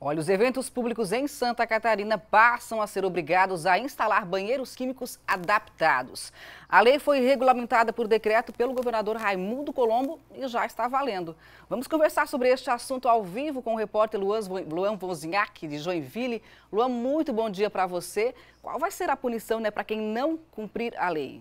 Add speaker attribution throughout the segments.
Speaker 1: Olha, os eventos públicos em Santa Catarina passam a ser obrigados a instalar banheiros químicos adaptados. A lei foi regulamentada por decreto pelo governador Raimundo Colombo e já está valendo. Vamos conversar sobre este assunto ao vivo com o repórter Luan Vonzinhac, de Joinville. Luan, muito bom dia para você. Qual vai ser a punição né, para quem não cumprir a lei?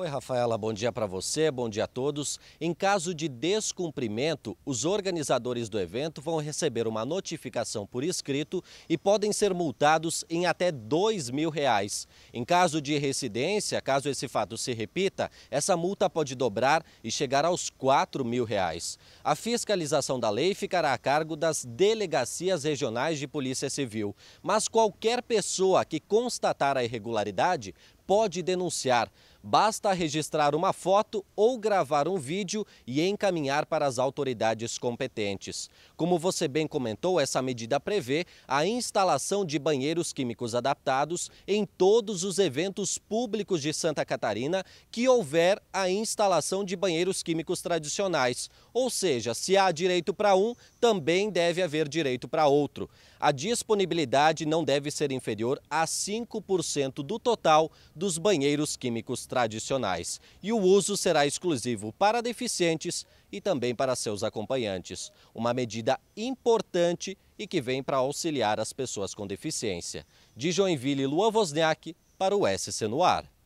Speaker 2: Oi, Rafaela, bom dia para você, bom dia a todos. Em caso de descumprimento, os organizadores do evento vão receber uma notificação por escrito e podem ser multados em até dois mil reais. Em caso de residência, caso esse fato se repita, essa multa pode dobrar e chegar aos quatro mil reais. A fiscalização da lei ficará a cargo das delegacias regionais de polícia civil, mas qualquer pessoa que constatar a irregularidade pode denunciar. Basta registrar uma foto ou gravar um vídeo e encaminhar para as autoridades competentes. Como você bem comentou, essa medida prevê a instalação de banheiros químicos adaptados em todos os eventos públicos de Santa Catarina que houver a instalação de banheiros químicos tradicionais. Ou seja, se há direito para um, também deve haver direito para outro. A disponibilidade não deve ser inferior a 5% do total dos banheiros químicos tradicionais. E o uso será exclusivo para deficientes e também para seus acompanhantes. Uma medida importante e que vem para auxiliar as pessoas com deficiência. De Joinville, Luan Wozniak, para o SC no Ar.